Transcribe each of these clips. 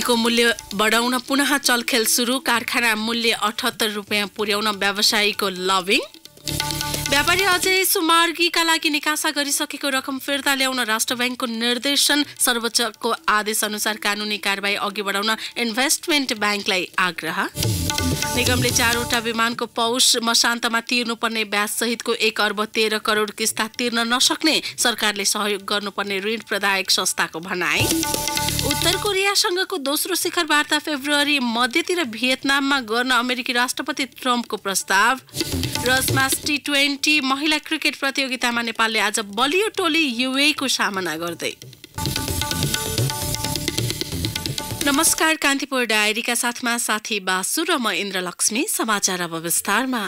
सिमीको मूल्य बढाउन पुनः चलखेल सुरु कारखाना मूल्य अठहत्तर रुपियाँ पुर्याउन व्यवसायीको लभिङ व्यापारी अझै सुमार्गीका लागि निकासा गरिसकेको रकम फिर्ता ल्याउन राष्ट्र ब्याङ्कको निर्देशन सर्वोच्चको आदेश अनुसार कानुनी कारवाही अघि बढाउन इन्भेस्टमेन्ट ब्याङ्कलाई आग्रह निगमले चारवटा विमानको पौष मशान्तमा तिर्नुपर्ने ब्याजसहितको एक अर्ब तेह्र करोड किस्ता तिर्न नसक्ने सरकारले सहयोग गर्नुपर्ने ऋण प्रदायक संस्थाको भनाई उत्तर कोरियासँगको दोस्रो शिखर वार्ता फेब्रुअरी मध्यतिर भियतनाममा गर्न अमेरिकी राष्ट्रपति ट्रम्पको प्रस्ताव स्मास टी ट्वेन्टी महिला क्रिकेट प्रतियोगितामा नेपालले आज बलियो टोली को सामना गर्दै नमस्कार कान्तिपुर डायरीका साथमा साथी बासु र म इन्द्रलक्ष्मी समाचार अब विस्तारमा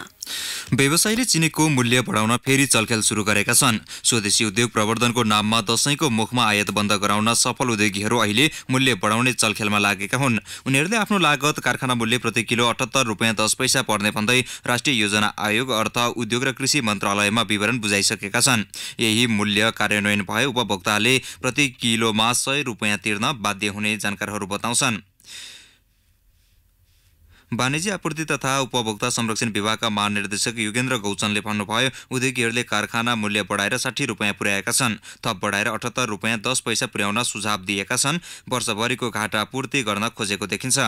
व्यवसायीले चिनीको मूल्य बढाउन फेरि चलखेल सुरु गरेका छन् स्वदेशी उद्योग प्रवर्धनको नाममा दशैंको मुखमा आयात बन्द गराउन सफल उद्योगीहरू अहिले मूल्य बढाउने चलखेलमा लागेका हुन् उनीहरूले आफ्नो लागत कारखाना मूल्य प्रति किलो अठहत्तर रुपियाँ दस पैसा पर्ने भन्दै राष्ट्रिय योजना आयोग अर्थ उद्योग र कृषि मन्त्रालयमा विवरण बुझाइसकेका छन् यही मूल्य कार्यान्वयन भए उपभोक्ताले प्रति किलोमा सय रुपियाँ तिर्न बाध्य हुने जानकारहरू बताउँछन् वाणिज्य आपूर्ति तथा उपभोक्ता संरक्षण विभागका महानिर्देशक युगेन्द्र गौचनले भन्नुभयो उद्योगीहरूले कारखाना मूल्य बढाएर साठी रुपियाँ पुर्याएका छन् थप बढाएर अठहत्तर रुपियाँ दस पैसा पुर्याउन सुझाव दिएका छन् वर्षभरिको घाटा पूर्ति गर्न खोजेको देखिन्छ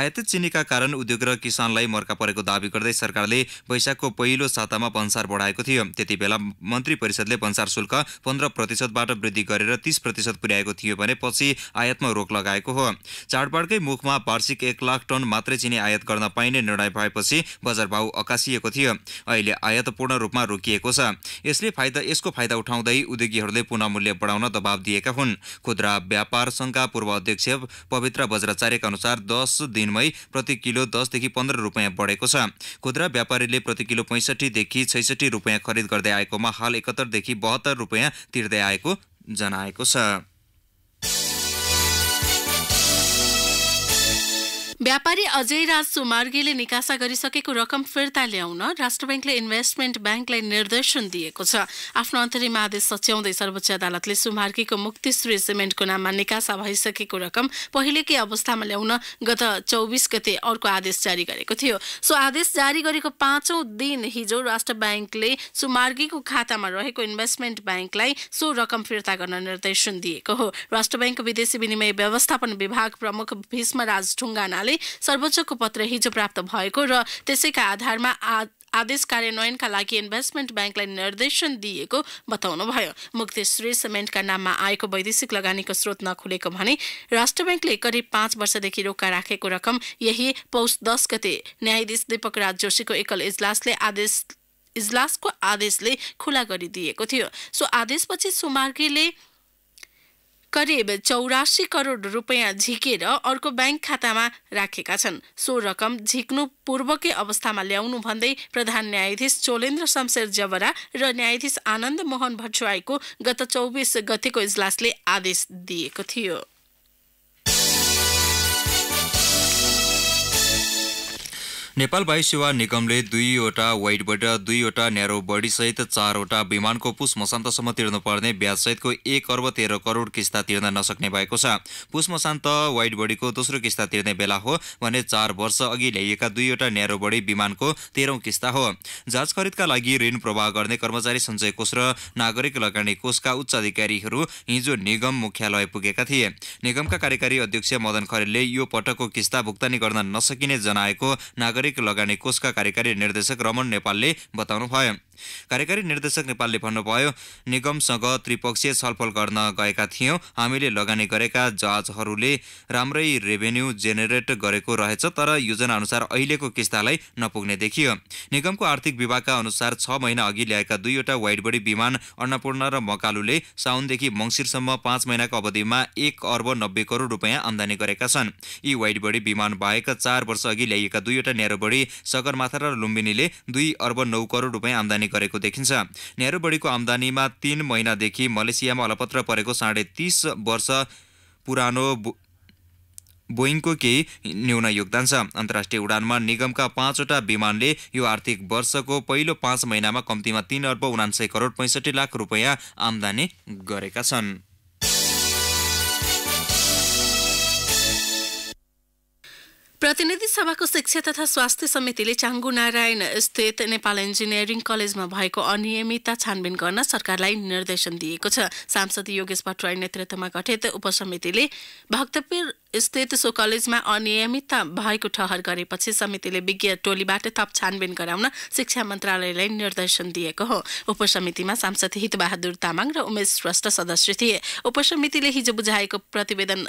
आयातित चिनीका कारण उद्योग र किसानलाई मर्का परेको दावी गर्दै सरकारले वैशाखको पहिलो सातामा भन्सार बढाएको थियो त्यति बेला मन्त्री परिषदले भन्सार शुल्क पन्ध्र प्रतिशतबाट वृद्धि गरेर तीस प्रतिशत पुर्याएको थियो भने पछि आयातमा रोक लगाएको हो चाडबाडकै मुखमा वार्षिक एक लाख टन मात्रै चिनी आयात गर्न पाइने निर्णय भएपछि बजार भाउ अकासिएको थियो अहिले आयात पूर्ण रूपमा रोकिएको छ यसले फाइदा यसको फाइदा उठाउँदै उद्योगीहरूले पुनः मूल्य बढाउन दबाव दिएका हुन् खुद्रा व्यापार सङ्घका पूर्व अध्यक्ष पवित्र बज्राचार्यका अनुसार दस दिनमै प्रति किलो दसदेखि पन्ध्र रुपियाँ बढेको छ खुद्रा व्यापारीले प्रति किलो पैँसठीदेखि छैसठी रुपियाँ खरिद गर्दै आएकोमा हाल एकहत्तरदेखि बहत्तर रुपियाँ तिर्दै आएको जनाएको छ व्यापारी अजय राज सुमार्गीले निकासा गरिसकेको रकम फिर्ता ल्याउन राष्ट्र ब्याङ्कले इन्भेस्टमेन्ट ब्याङ्कलाई निर्देशन दिएको छ आफ्नो अन्तरिम आदेश सच्याउँदै सर्वोच्च अदालतले सुमार्गीको मुक्ति श्री सिमेन्टको नाममा निकासा भइसकेको रकम पहिलेकै अवस्थामा ल्याउन गत चौबिस गते अर्को आदेश जारी गरेको थियो सो आदेश जारी गरेको पाँचौँ दिन हिजो राष्ट्र ब्याङ्कले सुमार्गीको खातामा रहेको इन्भेस्टमेन्ट ब्याङ्कलाई सो रकम फिर्ता गर्न निर्देशन दिएको हो राष्ट्र ब्याङ्क विदेशी विनिमय व्यवस्थापन विभाग प्रमुख भीष्मराज ढुङ्गाना कार्यालय सर्वोच्चको पत्र हिजो प्राप्त भएको र त्यसैका आधारमा आदेश कार्यान्वयनका लागि इन्भेस्टमेन्ट ब्याङ्कलाई निर्देशन दिएको बताउनुभयो मुक्ति श्री सिमेन्टका नाममा आएको वैदेशिक लगानीको स्रोत नखुलेको भने राष्ट्र ब्याङ्कले करिब पाँच वर्षदेखि रोका राखेको रकम यही पौष दस गते न्यायाधीश दीपक राज जोशीको एकल इजलासले आदेश इजलासको आदेशले खुला गरिदिएको थियो सो आदेशपछि सुमार्गीले करिब चौरासी करोड रुपियाँ झिकेर अर्को ब्याङ्क खातामा राखेका छन् सो रकम झिक्नु पूर्वकै अवस्थामा ल्याउनु भन्दै प्रधान न्यायाधीश चोलेन्द्र शमशेर जवरा र न्यायाधीश आनन्द मोहन भट्टराईको गत चौबिस गतिको इजलासले आदेश दिएको थियो नेपाल वायु सेवा निगमले दुईवटा वाइट बडी र दुईवटा न्यारो बडीसहित चारवटा विमानको पुष मसान्तसम्म तिर्नुपर्ने ब्याजसहितको एक अर्ब तेह्र करोड किस्ता तिर्न नसक्ने भएको छ पुष मसान्त वाइट बडीको दोस्रो किस्ता तिर्ने बेला हो भने चार वर्ष अघि ल्याइएका दुईवटा न्यारो बडी विमानको तेह्रौँ किस्ता हो जाँच खरिदका लागि ऋण प्रवाह गर्ने कर्मचारी सञ्चय कोष र नागरिक लगानी कोषका उच्च अधिकारीहरू हिजो निगम मुख्यालय पुगेका थिए निगमका कार्यकारी अध्यक्ष मदन खरेलले यो पटकको किस्ता भुक्तानी गर्न नसकिने जनाएको नागरिक पारम्परिक लगानी कोषका कार्यकारी निर्देशक रमन नेपालले बताउनुभयो कार्यकारी निर्देशक नेपालले भन्नुभयो निगमसँग त्रिपक्षीय छलफल गर्न गएका थियौँ हामीले लगानी गरेका जहाजहरूले राम्रै रेभेन्यू जेनेरेट गरेको रहेछ तर योजना अनुसार अहिलेको किस्तालाई नपुग्ने देखियो निगमको आर्थिक विभागका अनुसार छ महिना अघि ल्याएका दुईवटा वाइड बडी विमान अन्नपूर्ण र मकालुले साउनदेखि मङ्सिरसम्म पाँच महिनाको अवधिमा एक अर्ब नब्बे करोड रुपियाँ आम्दानी गरेका छन् यी वाइड बडी विमान बाहेक चार वर्ष अघि ल्याइएका दुईवटा न्यारो बडी सगरमाथा र लुम्बिनीले दुई अर्ब नौ करोड रुपियाँ आम्दानी लगानी गरेको देखिन्छ नेहरू बढीको आम्दानीमा तीन महिनादेखि मलेसियामा अलपत्र परेको साढे तिस वर्ष पुरानो बोइङको केही न्यून योगदान छ अन्तर्राष्ट्रिय उडानमा निगमका पाँचवटा विमानले यो आर्थिक वर्षको पहिलो पाँच महिनामा कम्तीमा तीन अर्ब उनान्सय करोड पैँसठी लाख रुपियाँ आम्दानी गरेका छन् प्रतिनिधि सभाको शिक्षा तथा स्वास्थ्य समितिले चाङ्गु नारायण स्थित नेपाल इन्जिनियरिङ कलेजमा भएको अनियमितता छानबिन गर्न सरकारलाई निर्देशन दिएको छ सांसद योगेश भट्टराई नेतृत्वमा गठित उपसमितिले भक्तपुर स्थित सो कलेजमा अनियमितता भएको ठहर गरेपछि समितिले विज्ञ टोलीबाट थप छानबिन गराउन शिक्षा मन्त्रालयलाई निर्देशन दिएको हो उपसमितिमा सांसद हितबहादुर तामाङ र उमेश श्रेष्ठ सदस्य थिए उपसमितिले हिजो बुझाएको प्रतिवेदन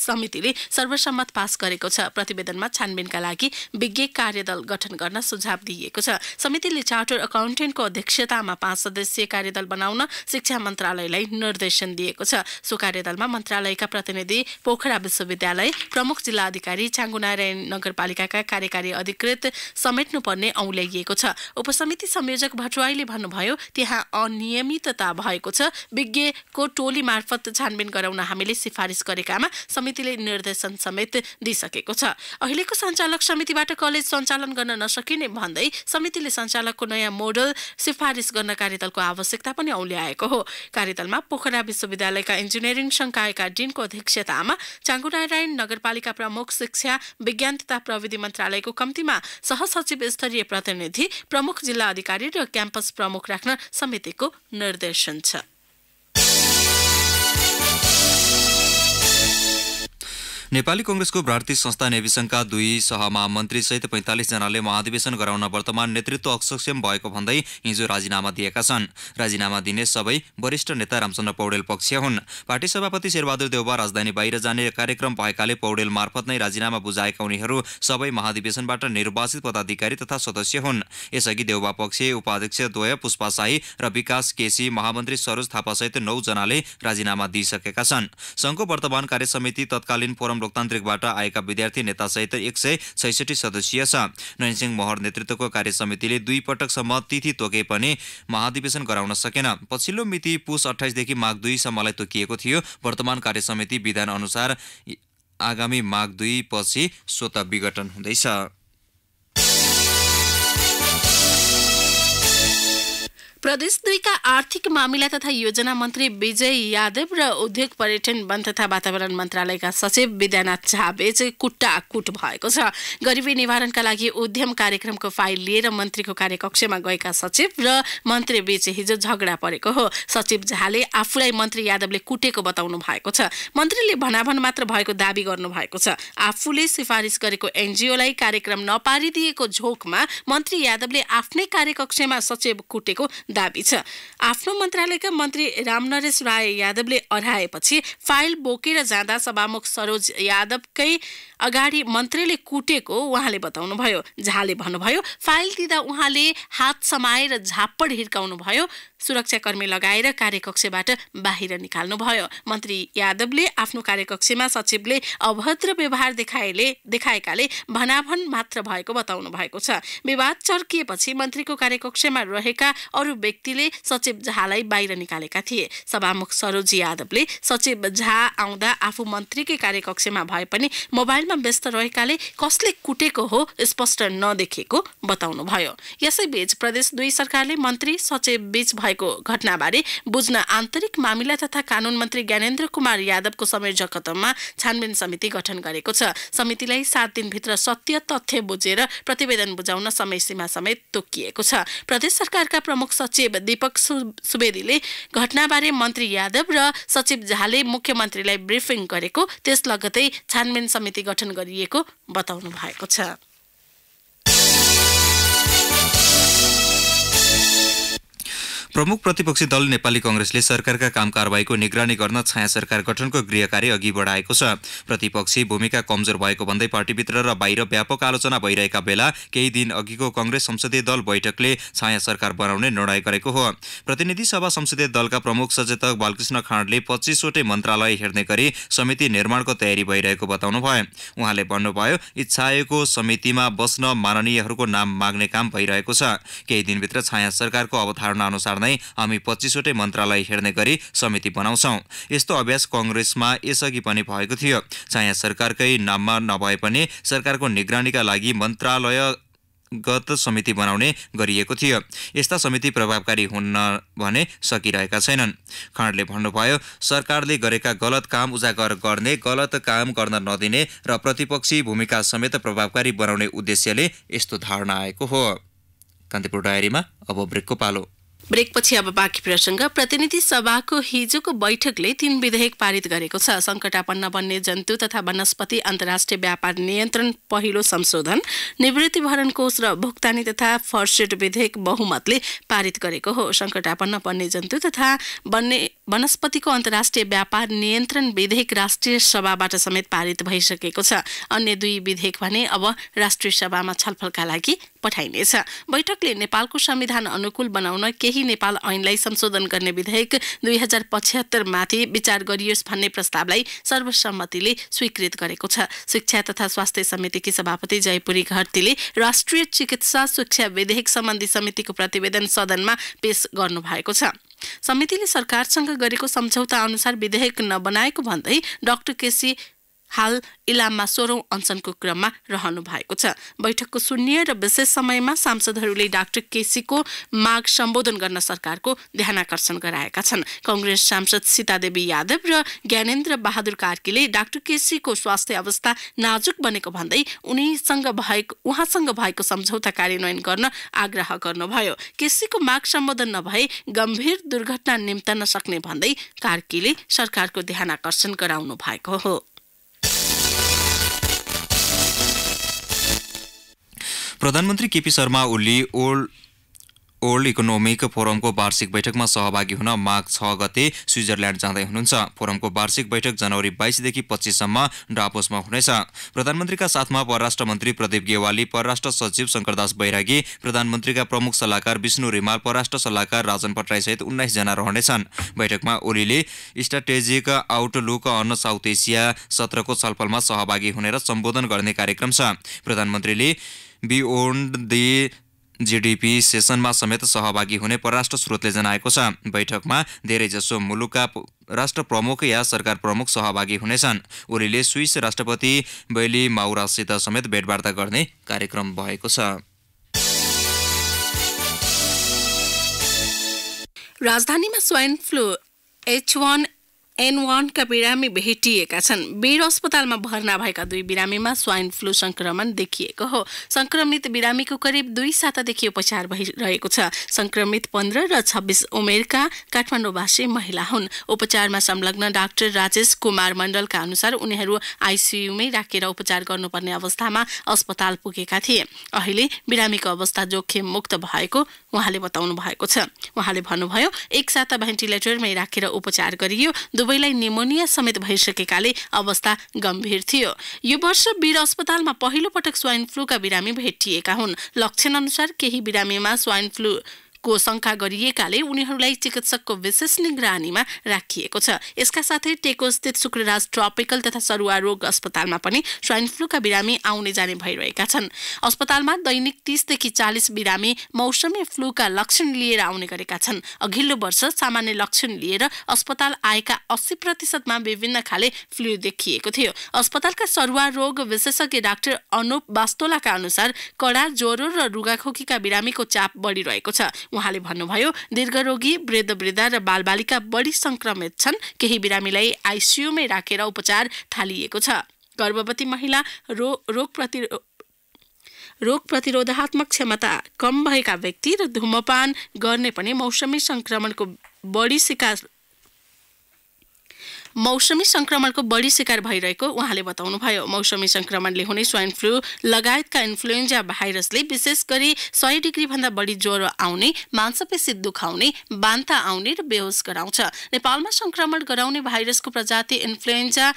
समितिले सर्वसम्मत पास गरेको छ प्रतिवेदनमा छानबिनका लागि विज्ञ कार्यदल गठन गर्न सुझाव दिएको छ समितिले चार्टर अकाउन्टेन्टको अध्यक्षतामा पाँच सदस्यीय कार्यदल बनाउन शिक्षा मन्त्रालयलाई निर्देशन दिएको छ सो कार्यदलमा मन्त्रालयका प्रतिनिधि पोखरा विश्वविद्यालय विश्वविद्यालय प्रमुख जिल्ला अधिकारी नारायण नगरपालिकाका कार्यकारी अधिकृत समेट्नुपर्ने औल्याइएको छ उपसमिति संयोजक भटुवाईले भन्नुभयो त्यहाँ अनियमितता भएको छ विज्ञको टोली मार्फत छानबिन गराउन हामीले सिफारिस गरेकामा समितिले निर्देशन समेत दिइसकेको छ अहिलेको सञ्चालक समितिबाट कलेज सञ्चालन गर्न नसकिने भन्दै समितिले सञ्चालकको नयाँ मोडल सिफारिस गर्न कार्यदलको आवश्यकता पनि औल्याएको हो कार्यदलमा पोखरा विश्वविद्यालयका इन्जिनियरिङ संकायका डिनको अध्यक्षतामा चाङ्गुडा नारायण नगरपालिका प्रमुख शिक्षा विज्ञान तथा प्रविधि मन्त्रालयको कम्तीमा सहसचिव स्तरीय प्रतिनिधि प्रमुख जिल्ला अधिकारी र क्याम्पस प्रमुख राख्न समितिको निर्देशन छ नेपाली कङ्ग्रेसको भारतीय संस्था नेविसङ्घका दुई सहमहामन्त्री सहित पैंतालिसजनाले महाधिवेशन गराउन वर्तमान नेतृत्व असक्षम भएको भन्दै हिजो राजीनामा दिएका छन् राजीनामा दिने सबै वरिष्ठ नेता रामचन्द्र पौडेल पक्ष हुन् पार्टी सभापति शेरबहादुर देउवा राजधानी बाहिर जाने कार्यक्रम भएकाले पौडेल मार्फत नै राजीनामा बुझाएका उनीहरू सबै महाधिवेशनबाट निर्वाचित पदाधिकारी तथा सदस्य हुन् यसअघि देउवा पक्षीय द्वय पुष्पा शाही र विकास केसी महामन्त्री सरोज थापासहित नौजनाले राजीनामा दिइसकेका छन् संघको वर्तमान कार्यसमिति तत्कालीन फोरम लोकतान्त्रिकबाट आएका विद्यार्थी नेतासहित एक सय छैसठी सदस्यीय छ नयनसिंह महर नेतृत्वको कार्यसमितिले दुई पटकसम्म तिथि तोके पनि महाधिवेशन गराउन सकेन पछिल्लो मिति पुस अठाइसदेखि माघ दुईसम्मलाई तोकिएको थियो वर्तमान कार्यसमिति समिति अनुसार आगामी माघ दुई पछि स्वत विघटन हुँदैछ प्रदेश दुईका आर्थिक मामिला तथा योजना मन्त्री विजय यादव र उद्योग पर्यटन वन तथा वातावरण मन्त्रालयका सचिव विद्यानाथ कुट्टा कुट्टाकुट भएको छ गरिबी निवारणका लागि उद्यम कार्यक्रमको फाइल लिएर मन्त्रीको कार्यकक्षमा गएका सचिव र मन्त्री बीच हिजो झगडा परेको हो सचिव झाले आफूलाई मन्त्री यादवले कुटेको बताउनु भएको छ मन्त्रीले भनाभन मात्र भएको दावी गर्नु भएको छ आफूले सिफारिस गरेको एनजिओलाई कार्यक्रम नपारिदिएको झोकमा मन्त्री यादवले आफ्नै कार्यकक्षमा सचिव कुटेको दावी छ आफ्नो मन्त्रालयका मन्त्री रामनरेश राय यादवले अर्याएपछि फाइल बोकेर जाँदा सभामुख सरोज यादवकै अगाडि मन्त्रीले कुटेको उहाँले बताउनुभयो झाले भन्नुभयो फाइल दिँदा उहाँले हात समाएर झाप्पड भयो सुरक्षाकर्मी लगाएर कार्यकक्षबाट बाहिर निकाल्नुभयो मन्त्री यादवले आफ्नो कार्यकक्षमा सचिवले अभद्र व्यवहार देखाएले देखाएकाले भनाभन मात्र भएको बताउनु भएको छ विवाद चर्किएपछि मन्त्रीको कार्यकक्षमा रहेका अरू व्यक्तिले सचिव झालाई बाहिर निकालेका थिए सभामुख सरोजी यादवले सचिव झा आउँदा आफू मन्त्रीकै कार्यकक्षमा भए पनि मोबाइलमा व्यस्त रहेकाले कसले कुटेको हो स्पष्ट नदेखिएको बताउनुभयो यसैबीच प्रदेश दुई सरकारले मन्त्री सचिव बीच भएको घटनाबारे बुझ्न आन्तरिक मामिला तथा कानुन मन्त्री ज्ञानेन्द्र कुमार यादवको समय जगतमा छानबिन समिति गठन गरेको छ समितिलाई सात दिनभित्र सत्य तथ्य बुझेर प्रतिवेदन बुझाउन समय सीमा समेत तोकिएको छ प्रदेश सरकारका प्रमुख सचिव दीपक सुवेदीले घटनाबारे मन्त्री यादव र सचिव झाले मुख्यमन्त्रीलाई ब्रिफिङ गरेको त्यस लगतै छानबिन समिति गठन गरिएको बताउनु भएको छ प्रमुख प्रतिपक्षी दल नेपाली कङ्ग्रेसले सरकारका काम कारवाहीको निगरानी गर्न छाया सरकार गठनको गृह कार्य अघि बढाएको छ प्रतिपक्षी भूमिका कमजोर भएको भन्दै पार्टीभित्र र बाहिर व्यापक आलोचना भइरहेका बेला केही दिन अघिको कङ्ग्रेस संसदीय दल बैठकले छाया सरकार बनाउने निर्णय गरेको हो प्रतिनिधि सभा संसदीय दलका प्रमुख सचेतक बालकृष्ण खाँडले पच्चिसवटै मन्त्रालय हेर्ने गरी समिति निर्माणको तयारी भइरहेको बताउनु बताउनुभयो उहाँले भन्नुभयो इच्छाएको समितिमा बस्न माननीयहरूको नाम माग्ने काम भइरहेको छ केही दिनभित्र छाया सरकारको अवधारणा अनुसार सर्नै हामी पच्चिसवटै मन्त्रालय हेर्ने गरी समिति बनाउँछौँ यस्तो अभ्यास कङ्ग्रेसमा यसअघि पनि भएको थियो चाहे सरकारकै नाममा नभए पनि सरकारको निगरानीका लागि मन्त्रालय गत समिति बनाउने गरिएको थियो यस्ता समिति प्रभावकारी हुन्न भने सकिरहेका छैनन् खाँडले भन्नुभयो सरकारले गरेका गलत काम उजागर गर्ने गलत काम गर्न नदिने र प्रतिपक्षी भूमिका समेत प्रभावकारी बनाउने उद्देश्यले यस्तो धारणा आएको हो कान्तिपुर डायरीमा अब ब्रेकको पालो ब्रेकपछि अब बाँकी प्रसङ्ग प्रतिनिधि सभाको हिजोको बैठकले तीन विधेयक पारित गरेको छ सङ्कटापन्न बन्ने जन्तु तथा वनस्पति अन्तर्राष्ट्रिय व्यापार नियन्त्रण पहिलो संशोधन निवृत्तिभरण कोष र भुक्तानी तथा फर्सेट विधेयक बहुमतले पारित गरेको हो सङ्कटापन्न बन्ने जन्तु तथा वन्य वनस्पतिको अन्तर्राष्ट्रिय व्यापार नियन्त्रण विधेयक राष्ट्रिय सभाबाट समेत पारित भइसकेको छ अन्य दुई विधेयक भने अब राष्ट्रिय सभामा छलफलका लागि पठाइनेछ बैठकले नेपालको संविधान अनुकूल बनाउन केही नेपाल ऐनलाई संशोधन गर्ने विधेयक दुई हजार पचहत्तरमाथि विचार गरियोस् भन्ने प्रस्तावलाई सर्वसम्मतिले स्वीकृत गरेको छ शिक्षा तथा स्वास्थ्य समितिकी सभापति जयपुरी घरतीले राष्ट्रिय चिकित्सा शिक्षा विधेयक सम्बन्धी समितिको प्रतिवेदन सदनमा पेश गर्नु भएको छ समितिले सरकारसँग गरेको सम्झौता अनुसार विधेयक नबनाएको भन्दै डाक्टर केसी हाल इलाममा सोह्रौँ अनसनको क्रममा रहनु भएको छ बैठकको शून्य र विशेष समयमा सांसदहरूले डाक्टर केसीको माग सम्बोधन गर्न सरकारको ध्यानकर्षण गराएका छन् कङ्ग्रेस सांसद सीतादेवी यादव र ज्ञानेन्द्र बहादुर कार्कीले डाक्टर केसीको स्वास्थ्य अवस्था नाजुक बनेको भन्दै उनीसँग भएको उहाँसँग भएको सम्झौता कार्यान्वयन गर्न आग्रह गर्नुभयो केसीको माग सम्बोधन नभए गम्भीर दुर्घटना निम्तन सक्ने भन्दै कार्कीले सरकारको ध्यानकर्षण गराउनु भएको हो प्रधानमन्त्री KP Sharma Oli world world economic फोरमको वार्षिक बैठकमा सहभागी हुन माघ छ गते स्विजरल्यान्ड जाँदै हुनुहुन्छ फोरमको वार्षिक बैठक जनवरी बाइसदेखि पच्चिससम्म डापोसमा हुनेछ प्रधानमन्त्रीका साथमा परराष्ट्र मन्त्री प्रदीप गेवाली परराष्ट्र सचिव शङ्करदास बैरागी प्रधानमन्त्रीका प्रमुख सल्लाहकार विष्णु रिमाल परराष्ट्र सल्लाहकार राजन पटराईसहित उन्नाइसजना रहनेछन् बैठकमा ओलीले strategic outlook on South Asia सत्रको छलफलमा सहभागी हुनेर सम्बोधन गर्ने कार्यक्रम छ प्रधानमन्त्रीले बिओन्ड दि जिडिपी सेसनमा समेत सहभागी हुने परराष्ट्र स्रोतले जनाएको छ बैठकमा धेरैजसो मुलुकका राष्ट्र प्रमुख या सरकार प्रमुख सहभागी हुनेछन् ओलीले स्विस राष्ट्रपति बैली माउरासित समेत भेटवार्ता गर्ने कार्यक्रम भएको छ राजधानीमा swine flu H one N वानका बिरामी भेटिएका छन् वीर अस्पतालमा भर्ना भएका दुई बिरामीमा स्वाइन फ्लू संक्रमण देखिएको हो संक्रमित बिरामीको करिब दुई सातादेखि उपचार भइरहेको छ संक्रमित पन्ध्र र छब्बिस उमेरका काठमाडौँवासी महिला हुन् उपचारमा संलग्न डाक्टर राजेश कुमार मण्डलका अनुसार उनीहरू आइसियुमै राखेर उपचार गर्नुपर्ने अवस्थामा अस्पताल पुगेका थिए अहिले बिरामीको अवस्था जोखिम मुक्त भएको उहाँले बताउनु भएको छ उहाँले भन्नुभयो एक साता भेन्टिलेटरमै राखेर उपचार गरियो दुवैलाई निमोनिया समेत भइसकेकाले अवस्था गम्भीर थियो यो वर्ष वीर अस्पतालमा पहिलो पटक स्वाइन फ्लूका बिरामी भेटिएका हुन् लक्षण अनुसार केही बिरामीमा स्वाइन फ्लू को शङ्का गरिएकाले उनीहरूलाई चिकित्सकको विशेष निगरानीमा राखिएको छ यसका साथै टेकोस्थित शुक्रराज ट्रपिकल तथा सरुवा रोग अस्पतालमा पनि स्वाइन फ्लूका बिरामी आउने जाने भइरहेका छन् अस्पतालमा दैनिक तीसदेखि चालिस बिरामी मौसमी फ्लूका लक्षण लिएर आउने गरेका छन् अघिल्लो वर्ष सामान्य लक्षण लिएर अस्पताल आएका अस्सी प्रतिशतमा विभिन्न खाले फ्लू देखिएको थियो अस्पतालका सरुवा रोग विशेषज्ञ डाक्टर अनुप बास्तोलाका अनुसार कडा ज्वरो र रुगाखोकीका बिरामीको चाप बढिरहेको छ उहाँले भन्नुभयो दीर्घरोगी वृद्ध वृद्धा र बालबालिका बढी संक्रमित छन् केही बिरामीलाई आइसियुमै राखेर उपचार थालिएको छ गर्भवती महिला रो रोग प्रति रोग प्रतिरोधात्मक क्षमता कम भएका व्यक्ति र धुमपान गर्ने पनि मौसमी सङ्क्रमणको बढी शिकार मौसमी संक्रमणको बढी शिकार भइरहेको उहाँले बताउनुभयो मौसमी संक्रमणले हुने स्वाइन फ्लू लगायतका इन्फ्लुएन्जा भाइरसले विशेष गरी सय डिग्रीभन्दा बढी ज्वरो आउने मांसपेशी दुखाउने बान्ता आउने र बेहोस गराउँछ नेपालमा संक्रमण गराउने भाइरसको प्रजाति इन्फ्लुएन्जा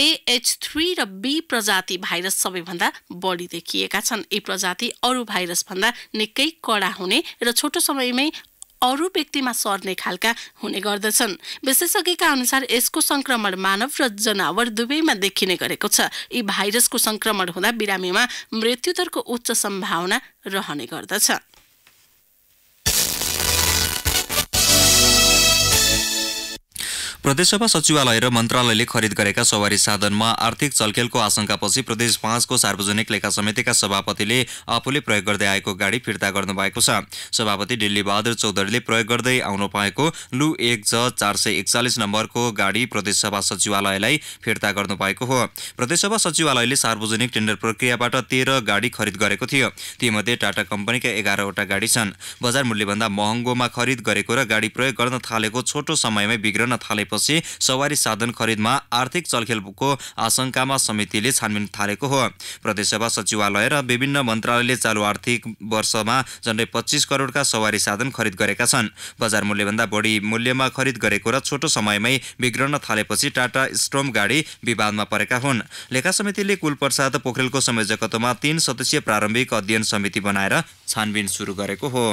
एएच थ्री र बी प्रजाति भाइरस सबैभन्दा बढी देखिएका छन् यी प्रजाति अरू भाइरसभन्दा निकै कडा हुने र छोटो समयमै अरू व्यक्तिमा सर्ने खालका हुने गर्दछन् विशेषज्ञका अनुसार यसको संक्रमण मानव र जनावर दुवैमा देखिने गरेको छ यी भाइरसको संक्रमण हुँदा बिरामीमा मृत्युदरको उच्च सम्भावना रहने गर्दछ प्रदेशसभा सचिवालय र मन्त्रालयले खरिद गरेका सवारी साधनमा आर्थिक चलखेलको आशंकापछि प्रदेश पाँचको सार्वजनिक लेखा समितिका सभापतिले आफूले प्रयोग गर्दै आएको गाडी फिर्ता गर्नुभएको छ सभापति दिल्ली बहादुर चौधरीले प्रयोग गर्दै आउनु पाएको लु एक ज चार सय एकचालिस नम्बरको गाडी प्रदेशसभा सचिवालयलाई फिर्ता गर्नु भएको हो प्रदेशसभा सचिवालयले सार्वजनिक टेन्डर प्रक्रियाबाट तेह्र गाडी खरिद गरेको थियो तीमध्ये टाटा कम्पनीका एघारवटा गाडी छन् बजार मूल्यभन्दा महँगोमा खरिद गरेको र गाडी प्रयोग गर्न थालेको छोटो समयमै बिग्रन थाले गरेपछि सवारी साधन खरिदमा आर्थिक चलखेलको आशंकामा समितिले छानबिन थालेको हो प्रदेशसभा सचिवालय र विभिन्न मन्त्रालयले चालु आर्थिक वर्षमा झन्डै पच्चिस करोडका सवारी साधन खरिद गरेका छन् बजार मूल्यभन्दा बढी मूल्यमा खरिद गरेको र छोटो समयमै बिग्रन थालेपछि टाटा स्ट्रोम गाडी विवादमा परेका हुन् लेखा समितिले कुलप्रसाद पोखरेलको संयोजकत्वमा तीन सदस्यीय प्रारम्भिक अध्ययन समिति बनाएर छानबिन सुरु गरेको हो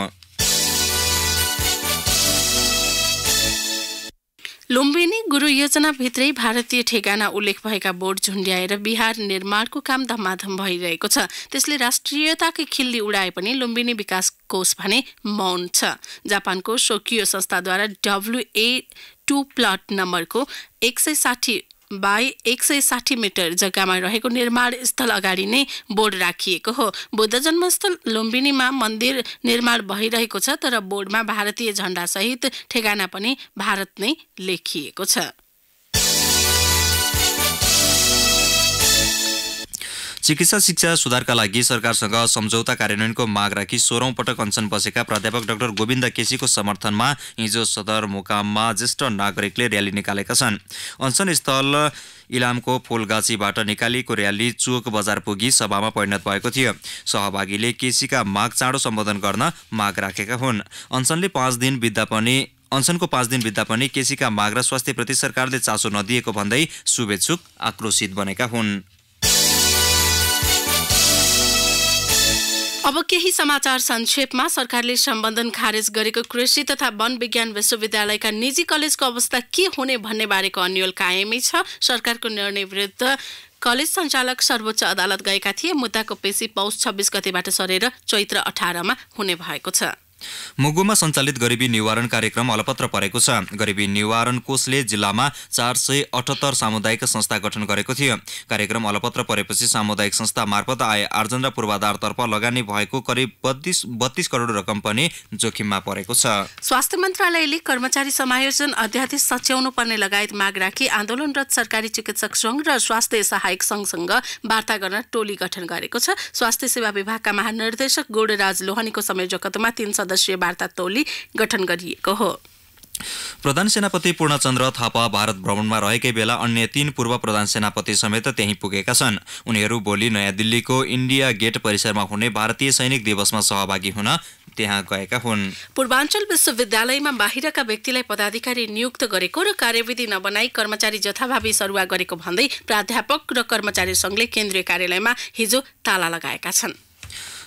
लुम्बिनी गुरु योजनाभित्रै भारतीय ठेगाना उल्लेख भएका बोर्ड झुन्ड्याएर बिहार निर्माणको काम धमाधम भइरहेको छ त्यसले राष्ट्रियताकै खिल्ली उडाए पनि लुम्बिनी विकास कोष भने मौन छ जापानको सोकियो संस्थाद्वारा डब्लुए टू प्लट नम्बरको एक सय साठी बाई एक सय साठी मिटर जग्गामा रहेको निर्माण स्थल अगाडि नै बोर्ड राखिएको हो बुद्ध जन्मस्थल लुम्बिनीमा मन्दिर निर्माण भइरहेको छ तर बोर्डमा भारतीय झण्डासहित ठेगाना पनि भारत नै लेखिएको छ चिकित्सा शिक्षा सुधारका लागि सरकारसँग सम्झौता कार्यान्वयनको माग राखी सोह्रौँ पटक अनसन बसेका प्राध्यापक डाक्टर गोविन्द केसीको समर्थनमा हिजो सदरमुकाममा ज्येष्ठ नागरिकले र्याली निकालेका छन् अनसन स्थल इलामको फुलगाछीबाट निकालिएको र्याली चोक बजार पुगी सभामा परिणत भएको थियो सहभागीले केसीका माग चाँडो सम्बोधन गर्न माग राखेका हुन् अनसनले पाँच दिन बित्दा पनि अनसनको पाँच दिन बित्दा पनि केसीका माग र स्वास्थ्यप्रति सरकारले चासो नदिएको भन्दै शुभेच्छुक आक्रोशित बनेका हुन् अब केही समाचार संक्षेपमा सरकारले सम्बन्धन खारेज गरेको कृषि तथा वन विज्ञान विश्वविद्यालयका निजी कलेजको अवस्था के हुने भन्ने बारेको अन्यल कायमै छ सरकारको निर्णय विरुद्ध कलेज सञ्चालक सर्वोच्च अदालत गएका थिए मुद्दाको पेशी पौष छब्बिस गतेबाट सरेर चैत्र अठारमा हुने भएको छ मुगुमा सञ्चालित गरिबी निवारण कार्यक्रम अलपत्र परेको छ गरिबी निवारण कोषले जिल्लामा चार सय अठहत्तर सामुदायिक संस्था गठन गरेको थियो कार्यक्रम अलपत्र परेपछि सामुदायिक संस्था मार्फत आय आर्जन र पूर्वाधारतर्फ लगानी भएको करिब बत्तीस बत्तीस करोड रकम पनि जोखिममा परेको छ स्वास्थ्य मन्त्रालयले कर्मचारी समायोजन अध्यादेश सच्याउनु पर्ने लगायत माग राखी आन्दोलनरत सरकारी चिकित्सक सङ्घ र स्वास्थ्य सहायक सङ्घसँग वार्ता गर्न टोली गठन गरेको छ स्वास्थ्य सेवा विभागका महानिर्देशक गोडराज लोहनीको संयोजकत्वमा तीन सदस्यीय वार्ता टोली गठन गरिएको हो प्रधान सेनापति पूर्णचन्द्र थापा भारत भ्रमणमा रहेकै बेला अन्य तीन पूर्व प्रधान सेनापति समेत त्यहीँ पुगेका छन् उनीहरू भोलि नयाँ दिल्लीको इन्डिया गेट परिसरमा हुने भारतीय सैनिक दिवसमा सहभागी हुन त्यहाँ गएका हुन् पूर्वाञ्चल विश्वविद्यालयमा बाहिरका व्यक्तिलाई पदाधिकारी नियुक्त गरेको र कार्यविधि नबनाई कर्मचारी जथाभावी सरुवा गरेको भन्दै प्राध्यापक र कर्मचारी सङ्घले केन्द्रीय कार्यालयमा हिजो ताला लगाएका छन्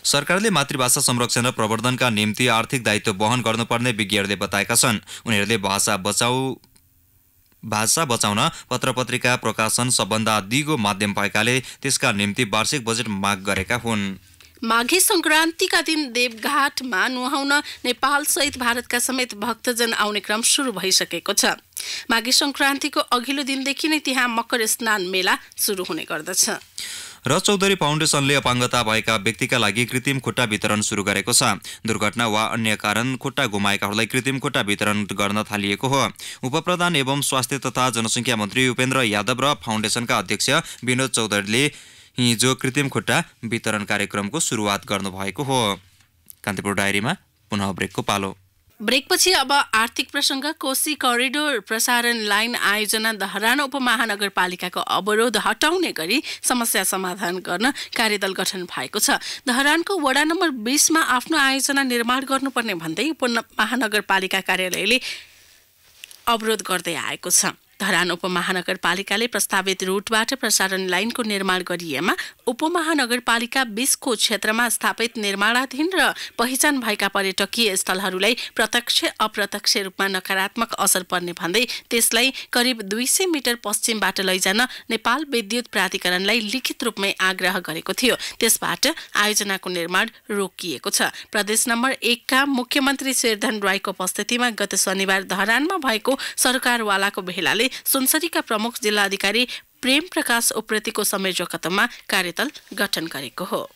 सरकारले मातृभाषा संरक्षण र प्रवर्धनका निम्ति आर्थिक दायित्व वहन गर्नुपर्ने विज्ञहरूले बताएका छन् उनीहरूले भाषा बचाउ भाषा बचाउन पत्रिका प्रकाशन सबभन्दा दिगो माध्यम भएकाले त्यसका निम्ति वार्षिक बजेट माग गरेका हुन् माघे सङ्क्रान्तिका दिन देवघाटमा नुहाउन नेपालसहित भारतका समेत भक्तजन आउने क्रम सुरु भइसकेको छ माघे सङ्क्रान्तिको अघिल्लो दिनदेखि नै त्यहाँ मकर स्नान मेला सुरु हुने गर्दछ र चौधरी फाउन्डेसनले अपाङ्गता भएका व्यक्तिका लागि कृत्रिम खुट्टा वितरण सुरु गरेको छ दुर्घटना वा अन्य कारण खुट्टा गुमाएकाहरूलाई कृत्रिम खुट्टा वितरण गर्न थालिएको हो उपप्रधान एवं स्वास्थ्य तथा जनसङ्ख्या मन्त्री उपेन्द्र यादव र फाउन्डेसनका अध्यक्ष विनोद चौधरीले हिजो कृत्रिम खुट्टा वितरण कार्यक्रमको सुरुवात गर्नुभएको हो कान्तिपुर डायरीमा पुनः ब्रेकको पालो ब्रेकपछि अब आर्थिक प्रसङ्ग कोशी करिडोर प्रसारण लाइन आयोजना दहरान उपमहानगरपालिकाको अवरोध हटाउने गरी समस्या समाधान गर्न कार्यदल गठन भएको छ दहरानको वडा नम्बर बिसमा आफ्नो आयोजना निर्माण गर्नुपर्ने भन्दै उपमहानगरपालिका कार्यालयले अवरोध गर्दै आएको छ धरान उपमहानगरपालिकाले प्रस्तावित रूटबाट प्रसारण लाइनको निर्माण गरिएमा उपमहानगरपालिका बिसको क्षेत्रमा स्थापित निर्माणाधीन र पहिचान भएका पर्यटकीय स्थलहरूलाई प्रत्यक्ष अप्रत्यक्ष रूपमा नकारात्मक असर पर्ने भन्दै त्यसलाई करिब दुई सय मिटर पश्चिमबाट लैजान नेपाल विद्युत प्राधिकरणलाई लिखित रूपमै आग्रह गरेको थियो त्यसबाट आयोजनाको निर्माण रोकिएको छ प्रदेश नम्बर एकका मुख्यमन्त्री शेरधन राईको उपस्थितिमा गत शनिबार धरानमा भएको सरकारवालाको भेलाले सुनसरीका प्रमुख जिल्लाधिकारी प्रेम प्रकाश उप्रेतीको संयोजकत्वमा कार्यदल गठन गरेको हो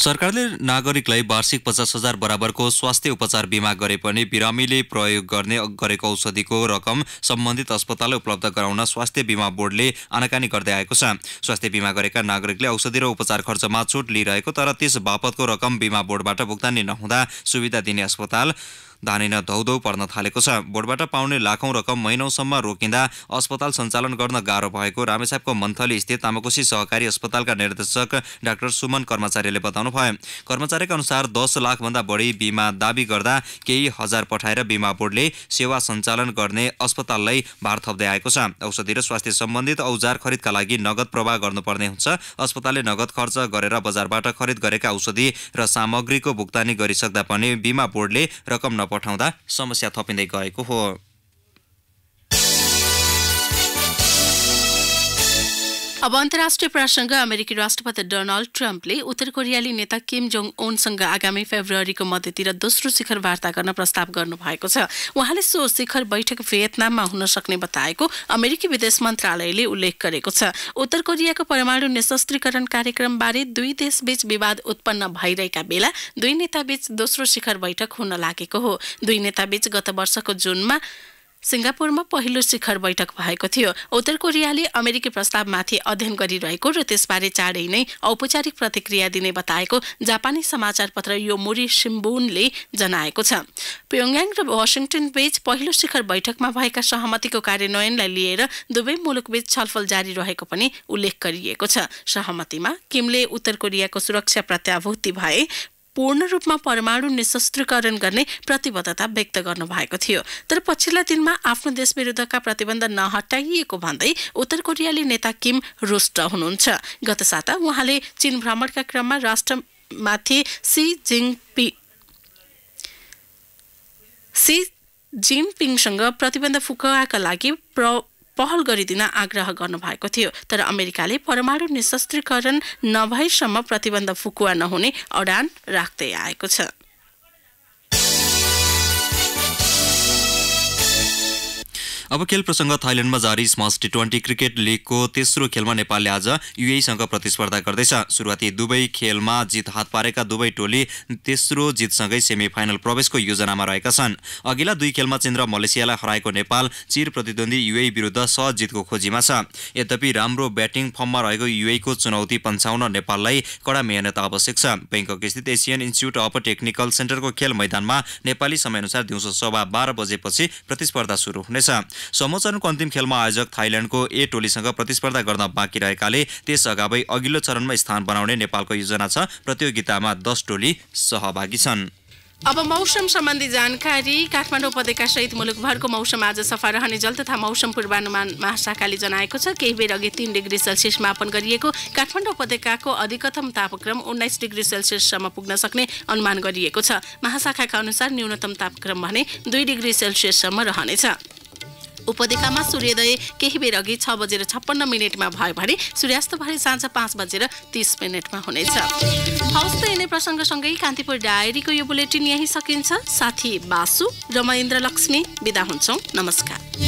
सरकारले नागरिकलाई वार्षिक पचास हजार बराबरको स्वास्थ्य उपचार बिमा गरे पनि बिरामीले प्रयोग गर्ने गरेको औषधिको रकम सम्बन्धित अस्पताल उपलब्ध गराउन स्वास्थ्य बिमा बोर्डले आनाकानी गर्दै आएको छ स्वास्थ्य बिमा गरेका नागरिकले औषधि र उपचार खर्चमा छुट लिइरहेको तर त्यस बापतको रकम बिमा बोर्डबाट भुक्तानी नहुँदा सुविधा दिने अस्पताल धानिन धौधौ पर्न थालेको छ बोर्डबाट पाउने लाखौँ रकम महिनौसम्म रोकिँदा अस्पताल सञ्चालन गर्न गाह्रो भएको रामेसापको मन्थली स्थित तामाकोशी सहकारी अस्पतालका निर्देशक डाक्टर सुमन कर्मचारीले बताउनु भयो कर्मचारीका अनुसार दस लाखभन्दा बढी बिमा दावी गर्दा केही हजार पठाएर बिमा बोर्डले सेवा सञ्चालन गर्ने अस्पताललाई भार थप्दै आएको छ औषधि र स्वास्थ्य सम्बन्धित औजार खरिदका लागि नगद प्रवाह गर्नुपर्ने हुन्छ अस्पतालले नगद खर्च गरेर बजारबाट खरिद गरेका औषधि र सामग्रीको भुक्तानी गरिसक्दा पनि बिमा बोर्डले रकम पठाउँदा समस्या थपिँदै गएको हो अब अन्तर्राष्ट्रिय प्रसङ्ग अमेरिकी राष्ट्रपति डोनाल्ड ट्रम्पले उत्तर कोरियाली नेता किम जोङ ओनसँग आगामी फेब्रुअरीको मध्यतिर दोस्रो शिखर वार्ता गर्न प्रस्ताव गर्नुभएको छ उहाँले सो शिखर बैठक भियतनाममा हुन सक्ने बताएको अमेरिकी विदेश मन्त्रालयले उल्लेख गरेको छ उत्तर कोरियाको परमाणु निशस्त्रीकरण कार्यक्रमबारे दुई देशबीच विवाद उत्पन्न भइरहेका बेला दुई नेताबीच दोस्रो शिखर बैठक हुन लागेको हो दुई नेताबीच गत वर्षको जुनमा सिङ्गापुरमा पहिलो शिखर बैठक भएको थियो उत्तर कोरियाले अमेरिकी प्रस्तावमाथि अध्ययन गरिरहेको र त्यसबारे चाँडै नै औपचारिक प्रतिक्रिया दिने बताएको जापानी समाचार पत्र यो मुरी सिम्बुनले जनाएको छ प्योङयाङ र वासिङटन बीच पहिलो शिखर बैठकमा भएका सहमतिको कार्यान्वयनलाई लिएर दुवै मुलुकबीच छलफल जारी रहेको पनि उल्लेख गरिएको छ सहमतिमा किमले उत्तर कोरियाको सुरक्षा प्रत्याभूति भए पूर्ण रूपमा परमाणु निशस्त्रीकरण गर्ने प्रतिबद्धता व्यक्त गर्नुभएको थियो तर पछिल्ला दिनमा आफ्नो देश विरुद्धका प्रतिबन्ध नहटाइएको भन्दै उत्तर कोरियाली नेता किम रुष्ट हुनुहुन्छ गत साता उहाँले चीन भ्रमणका क्रममा राष्ट्रमाथि सी जिङपी सी जिनपिङसँग प्रतिबन्ध फुकाका लागि प्र पहल गरिदिन आग्रह गर्नुभएको थियो तर अमेरिकाले परमाणु निशस्त्रीकरण नभएसम्म प्रतिबन्ध फुकुवा नहुने अडान राख्दै आएको छ अब खेल प्रसङ्ग थाइल्यान्डमा जारी स्मास टी ट्वेन्टी क्रिकेट लिगको तेस्रो खेलमा नेपालले आज युएसँग प्रतिस्पर्धा गर्दैछ सुरुवाती दुवै खेलमा जित हात पारेका दुवै टोली तेस्रो जितसँगै सेमी फाइनल प्रवेशको योजनामा रहेका छन् अघिल्ला दुई खेलमा चिन्द्र मलेसियालाई हराएको नेपाल चिर प्रतिद्वन्दी युए विरुद्ध सहजितको खोजीमा छ यद्यपि राम्रो ब्याटिङ फर्ममा रहेको युएको चुनौती पन्छाउन नेपाललाई कडा मेहनत आवश्यक छ बैङ्कक स्थित एसियन इन्स्टिच्युट अफ टेक्निकल सेन्टरको खेल मैदानमा नेपाली समयअनुसार दिउँसो सभा बाह्र बजेपछि प्रतिस्पर्धा सुरु हुनेछ समचरणको अन्तिम खेलमा आयोजक थाइल्याण्डको ए टोलीसँग प्रतिस्पर्धा गर्न बाँकी रहेकाले त्यस अगावै अघिल्लो चरणमा स्थान बनाउने नेपालको योजना छ प्रतियोगितामा दस टोली सहभागी छन् अब मौसम सम्बन्धी जानकारी काठमाडौँ उपत्यका सहित मुलुकभरको मौसम आज सफा रहने जल तथा मौसम पूर्वानुमान महाशाखाले जनाएको छ केही बेर अघि तिन डिग्री सेल्सियस मापन गरिएको काठमाडौँ उपत्यकाको अधिकतम तापक्रम उन्नाइस डिग्री सेल्सियससम्म पुग्न सक्ने अनुमान गरिएको छ महाशाखाका अनुसार न्यूनतम तापक्रम भने दुई डिग्री सेल्सियससम्म रहनेछ उपत्यकामा सूर्योदय केही बेर अघि छ बजेर छप्पन्न मिनटमा भयो भने सूर्यास्त भने साँझ पाँच बजेर तिस मिनटमा हुनेछ हवस् त यिनै प्रसङ्गसँगै कान्तिपुर डायरीको यो बुलेटिन यहीँ सकिन्छ साथी बासु र महेन्द्र लक्ष्मी बिदा हुन्छौँ नमस्कार